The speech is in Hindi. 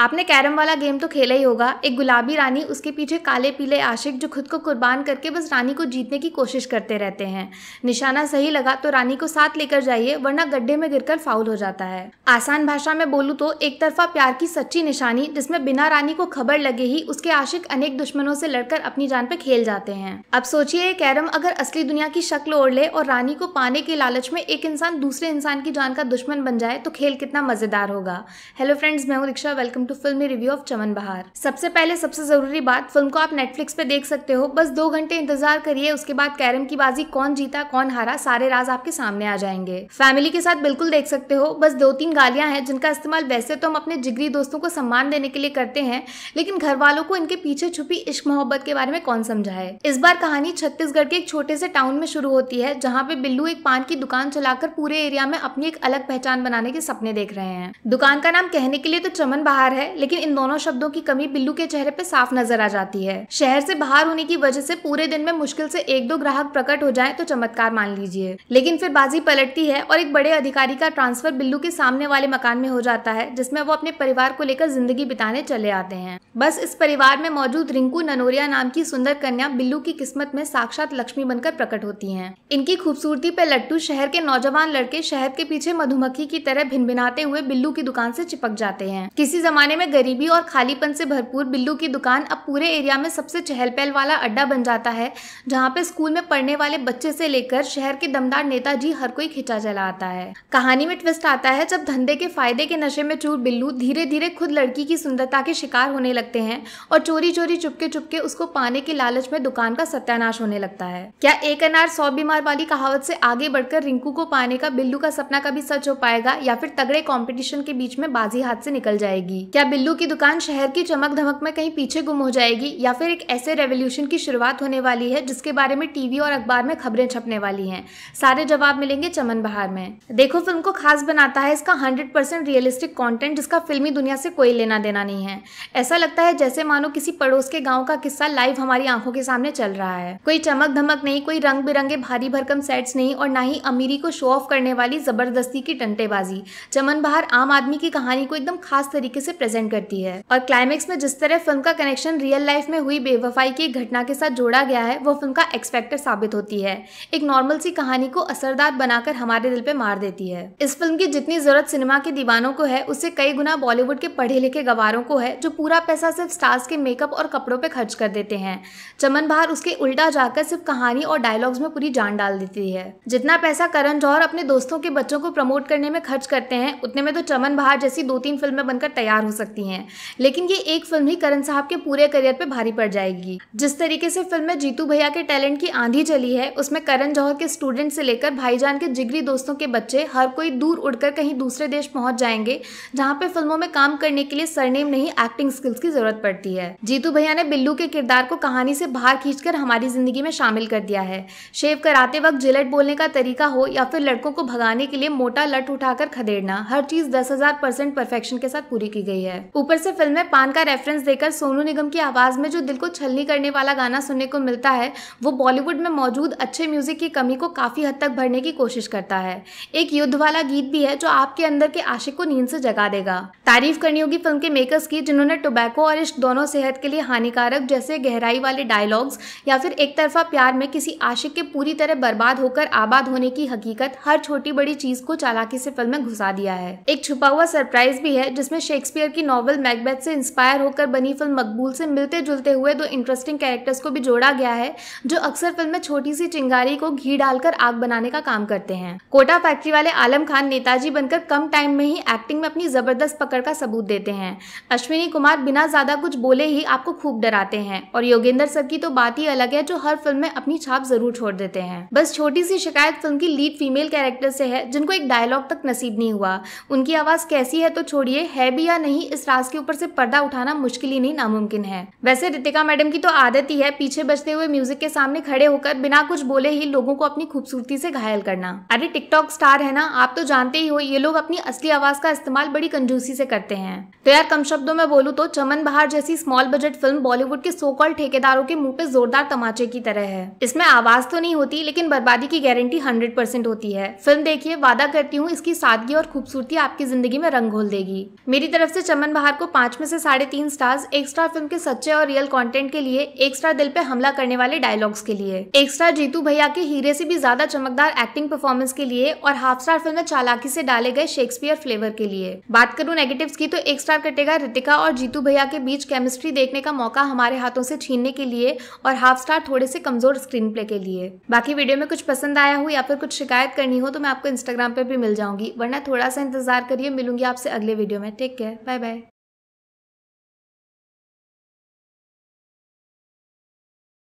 आपने कैरम वाला गेम तो खेला ही होगा एक गुलाबी रानी उसके पीछे काले पीले आशिक जो खुद को कुर्बान करके बस रानी को जीतने की कोशिश करते रहते हैं निशाना सही लगा तो रानी को साथ लेकर जाइए वरना गड्ढे में गिरकर फाउल हो जाता है आसान भाषा में बोलूँ तो एक तरफा प्यार की सच्ची निशानी जिसमें बिना रानी को खबर लगे ही उसके आशिक अनेक दुश्मनों से लड़कर अपनी जान पे खेल जाते हैं अब सोचिए कैरम अगर असली दुनिया की शक्ल ओढ़ ले और रानी को पाने के लालच में एक इंसान दूसरे इंसान की जान का दुश्मन बन जाए तो खेल कितना मजेदार होगा हेलो फ्रेंड्स मैं हूँ Riksha welcome to film review of Chaman Bahar सबसे पहले सबसे जरूरी बात फिल्म को आप नेटफ्लिक्स पे देख सकते हो बस दो घंटे इंतजार करिए उसके बाद कैरम की बाजी कौन जीता कौन हारा सारे राज आपके सामने आ जाएंगे फैमिली के साथ बिल्कुल देख सकते हो बस दो तीन गालियां हैं जिनका इस्तेमाल वैसे तो हम अपने जिगरी दोस्तों को सम्मान देने के लिए करते हैं लेकिन घर वालों को इनके पीछे छुपी इश्क मोहब्बत के बारे में कौन समझाए इस बार कहानी छत्तीसगढ़ के एक छोटे से टाउन में शुरू होती है जहाँ पे बिल्लू एक पान की दुकान चलाकर पूरे एरिया में अपनी एक अलग पहचान बनाने के सपने देख रहे हैं दुकान का नाम कहने के लिए तो चमन बहार है लेकिन इन दोनों शब्दों की कमी बिल्लू के चेहरे पे साफ नजर आ जाती है शहर से बाहर होने की वजह से पूरे दिन में मुश्किल से एक दो ग्राहक प्रकट हो जाए तो चमत्कार मान लीजिए लेकिन फिर बाजी पलटती है और एक बड़े अधिकारी का ट्रांसफर बिल्लू के सामने वाले मकान में हो जाता है जिसमें वो अपने परिवार को लेकर जिंदगी बिताने चले आते हैं बस इस परिवार में मौजूद रिंकू ननोरिया नाम की सुंदर कन्या बिल्लू की किस्मत में साक्षात लक्ष्मी बनकर प्रकट होती है इनकी खूबसूरती पे लट्टू शहर के नौजवान लड़के शहर के पीछे मधुमक्खी की तरह भिनाते हुए बिल्लू की दुकान से चिपक जाते हैं किसी जमाने जमाने में गरीबी और खालीपन से भरपूर बिल्लू की दुकान अब पूरे एरिया में सबसे चहल पहल वाला अड्डा बन जाता है जहाँ पे स्कूल में पढ़ने वाले बच्चे से लेकर शहर के दमदार नेता जी हर कोई खिंचा चला आता है कहानी में ट्विस्ट आता है जब धंधे के फायदे के नशे में चूर बिल्लू धीरे धीरे खुद लड़की की सुंदरता के शिकार होने लगते हैं और चोरी चोरी चुपके चुपके उसको पाने के लालच में दुकान का सत्यानाश होने लगता है क्या एक अनार सौ बीमार वाली कहावत से आगे बढ़कर रिंकू को पाने का बिल्लू का सपना कभी सच हो पाएगा या फिर तगड़े कॉम्पिटिशन के बीच में बाजी हाथ से निकल जाएगी क्या क्या बिल्लू की दुकान शहर की चमक धमक में कहीं पीछे गुम हो जाएगी या फिर एक ऐसे रेवोल्यूशन की शुरुआत होने वाली है जिसके बारे में टीवी और अखबार में खबरें छपने वाली हैं सारे जवाब मिलेंगे चमन बहार में देखो फिल्म को खास बनाता है इसका हंड्रेड परसेंट रियलिस्टिक कॉन्टेंट जिसका फिल्मी दुनिया से कोई लेना देना नहीं है ऐसा लगता है जैसे मानो किसी पड़ोस के गाँव का किस्सा लाइव हमारी आंखों के सामने चल रहा है कोई चमक धमक नहीं कोई रंग बिरंगे भारी भरकम सेट्स नहीं और ना ही अमीरी को शो ऑफ करने वाली जबरदस्ती की टंटेबाजी चमन बहार आम आदमी की कहानी को एकदम खास तरीके से प्रेजेंट करती है और क्लाइमेक्स में जिस तरह फिल्म का कनेक्शन रियल लाइफ में हुई बेवफाई की घटना के साथ जोड़ा गया है वो फिल्म का एक्सपेक्टर साबित होती है एक नॉर्मल सी कहानी को असरदार बनाकर हमारे दिल पे मार देती है इस फिल्म की जितनी जरूरत सिनेमा के दीवानों को है उससे कई गुना बॉलीवुड के पढ़े लिखे गवारों को है जो पूरा पैसा सिर्फ स्टार्स के मेकअप और कपड़ों पर खर्च कर देते हैं चमन बहार उसके उल्टा जाकर सिर्फ कहानी और डायलॉग्स में पूरी जान डाल देती है जितना पैसा करण जौहर अपने दोस्तों के बच्चों को प्रमोट करने में खर्च करते हैं उतने में तो चमन बहार जैसी दो तीन फिल्में बनकर तैयार हो सकती हैं लेकिन ये एक फिल्म ही करण साहब के पूरे करियर पे भारी पड़ जाएगी जिस तरीके से फिल्म में जीतू भैया के टैलेंट की आंधी चली है उसमें करण जौहर के स्टूडेंट से लेकर भाईजान के जिगरी दोस्तों के बच्चे हर कोई दूर उड़कर कहीं दूसरे देश पहुंच जाएंगे जहाँ पे फिल्मों में काम करने के लिए सरनेम नहीं एक्टिंग स्किल्स की जरूरत पड़ती है जीतू भैया ने बिल्लू के किरदार को कहानी से बाहर खींचकर हमारी जिंदगी में शामिल कर दिया है शेव कराते वक्त जिलेट बोलने का तरीका हो या फिर लड़कों को भगाने के लिए मोटा लट उठाकर खदेड़ना हर चीज दस हजार परसेंट परफेक्शन के साथ पूरी की गई रही है ऊपर से फिल्म में पान का रेफरेंस देकर सोनू निगम की आवाज में जो दिल को छलनी करने वाला गाना सुनने को मिलता है वो बॉलीवुड में मौजूद अच्छे म्यूजिक की कमी को काफी हद तक भरने की कोशिश करता है एक युद्ध वाला गीत भी है जो आपके अंदर के आशिक को नींद से जगा देगा तारीफ करनी होगी फिल्म के मेकर्स की जिन्होंने टोबैको और इश्क दोनों सेहत के लिए हानिकारक जैसे गहराई वाले डायलॉग्स या फिर एक तरफा प्यार में किसी आशिक के पूरी तरह बर्बाद होकर आबाद होने की हकीकत हर छोटी बड़ी चीज को चालाकी से फिल्म में घुसा दिया है एक छुपा हुआ सरप्राइज भी है जिसमें शेक्सपियर शेक्सपियर की नॉवल मैकबेथ से इंस्पायर होकर बनी फिल्म मकबूल से मिलते जुलते हुए दो इंटरेस्टिंग कैरेक्टर्स को भी जोड़ा गया है जो अक्सर फिल्म में छोटी सी चिंगारी को घी डालकर आग बनाने का काम करते हैं कोटा फैक्ट्री वाले आलम खान नेताजी बनकर कम टाइम में ही एक्टिंग में अपनी जबरदस्त पकड़ का सबूत देते हैं अश्विनी कुमार बिना ज्यादा कुछ बोले ही आपको खूब डराते हैं और योगेंद्र सर की तो बात ही अलग है जो हर फिल्म में अपनी छाप जरूर छोड़ देते हैं बस छोटी सी शिकायत फिल्म की लीड फीमेल कैरेक्टर से है जिनको एक डायलॉग तक नसीब नहीं हुआ उनकी आवाज कैसी है तो छोड़िए है भी या नहीं ही इस राज के ऊपर से पर्दा उठाना मुश्किल ही नहीं नामुमकिन है वैसे रितिका मैडम की तो आदत ही है पीछे बचते हुए म्यूजिक के सामने खड़े होकर बिना कुछ बोले ही लोगों को अपनी खूबसूरती से घायल करना अरे टिकटॉक स्टार है ना आप तो जानते ही हो ये लोग अपनी असली आवाज का इस्तेमाल बड़ी कंजूसी से करते हैं तो यार कम शब्दों में बोलू तो चमन बहार जैसी स्मॉल बजट फिल्म बॉलीवुड के सो कॉल ठेकेदारों के मुंह पे जोरदार तमाचे की तरह है इसमें आवाज तो नहीं होती लेकिन बर्बादी की गारंटी हंड्रेड परसेंट होती है फिल्म देखिए वादा करती हूँ इसकी सादगी और खूबसूरती आपकी जिंदगी में रंग घोल देगी मेरी तरफ से चमन बहार को पांच में से साढ़े तीन स्टार्स एक्स्ट्रा फिल्म के सच्चे और रियल कंटेंट के लिए एक्स्ट्रा दिल पे हमला करने वाले डायलॉग्स के लिए एक्स्ट्रा जीतू भैया के हीरे से भी ज्यादा चमकदार एक्टिंग परफॉर्मेंस के लिए और हाफ स्टार फिल्म में चालाकी से डाले गए शेक्सपियर फ्लेवर के लिए बात करूँ नेगेटिव की तो एक स्टार कटेगा रितिका और जीतू भैया के बीच केमिस्ट्री देखने का मौका हमारे हाथों से छीनने के लिए और हाफ स्टार थोड़े से कमजोर स्क्रीन प्ले के लिए बाकी वीडियो में कुछ पसंद आया हो या फिर कुछ शिकायत करनी हो तो मैं आपको इंस्टाग्राम पर भी मिल जाऊंगी वरना थोड़ा सा इंतजार करिए मिलूंगी आपसे अगले वीडियो में टेक केयर बाय 呗。